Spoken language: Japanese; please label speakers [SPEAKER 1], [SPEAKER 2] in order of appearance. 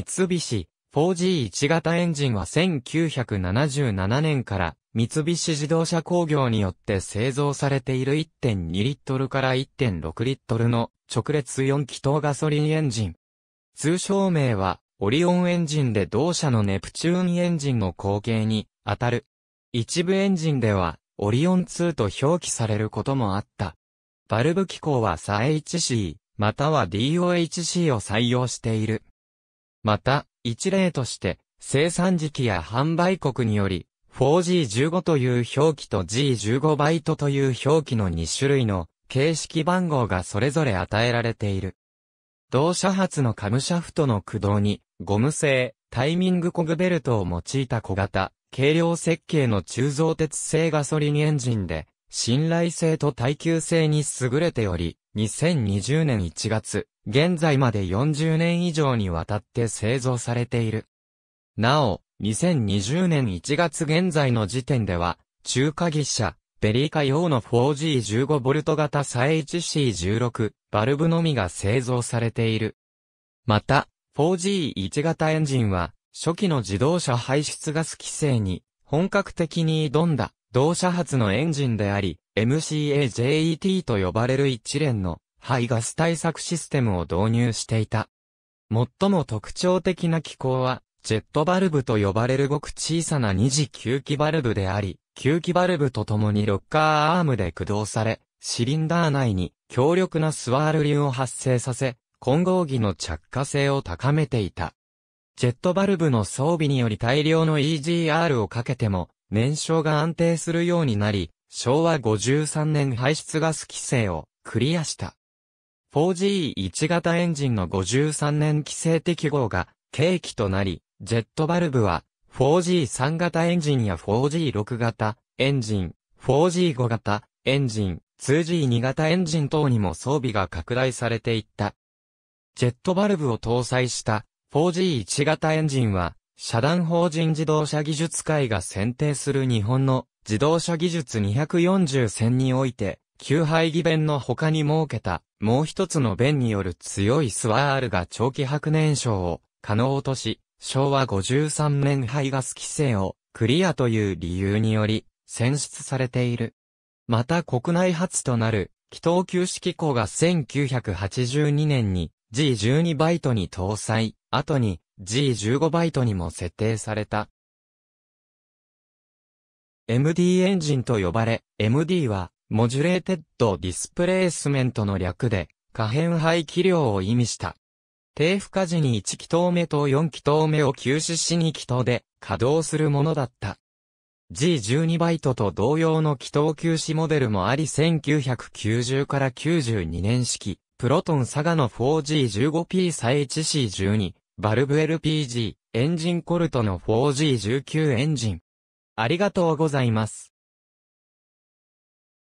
[SPEAKER 1] 三菱 4G1 型エンジンは1977年から三菱自動車工業によって製造されている1.2リットルから1.6リットルの直列4気筒ガソリンエンジン。通称名はオリオンエンジンで同社のネプチューンエンジンの後継に当たる。一部エンジンではオリオン2と表記されることもあった。バルブ機構は SAHC または DOHC を採用している。また、一例として、生産時期や販売国により、4G15 という表記と G15 バイトという表記の2種類の形式番号がそれぞれ与えられている。同社発のカムシャフトの駆動に、ゴム製、タイミングコグベルトを用いた小型、軽量設計の鋳造鉄製ガソリンエンジンで、信頼性と耐久性に優れており、2020年1月、現在まで40年以上にわたって製造されている。なお、2020年1月現在の時点では、中華技車、ベリーカ用の 4G15V 型サ1 c 1 6バルブのみが製造されている。また、4G1 型エンジンは、初期の自動車排出ガス規制に、本格的に挑んだ、同社発のエンジンであり、MCAJET と呼ばれる一連の排ガス対策システムを導入していた。最も特徴的な機構は、ジェットバルブと呼ばれるごく小さな二次吸気バルブであり、吸気バルブとともにロッカーアームで駆動され、シリンダー内に強力なスワール流を発生させ、混合技の着火性を高めていた。ジェットバルブの装備により大量の EGR をかけても、燃焼が安定するようになり、昭和53年排出ガス規制をクリアした。4G1 型エンジンの53年規制適合が契機となり、ジェットバルブは 4G3 型エンジンや 4G6 型エンジン、4G5 型エンジン、2G2 型エンジン等にも装備が拡大されていった。ジェットバルブを搭載した 4G1 型エンジンは、社団法人自動車技術会が選定する日本の自動車技術240選において、旧廃気弁の他に設けた、もう一つの弁による強いスワールが長期白燃焼を可能とし、昭和53年排ガス規制をクリアという理由により、選出されている。また国内初となる、気筒旧式鋼が1982年に G12 バイトに搭載、後に G15 バイトにも設定された。MD エンジンと呼ばれ、MD はモジュレーテッドディスプレイスメントの略で、可変排気量を意味した。低負荷時に1気筒目と4気筒目を休止し2気筒で稼働するものだった。G12 バイトと同様の気筒休止モデルもあり1990から92年式、プロトンサガの 4G15P 再 1C12、バルブ LPG、エンジンコルトの 4G19 エンジン。ありがとうございます。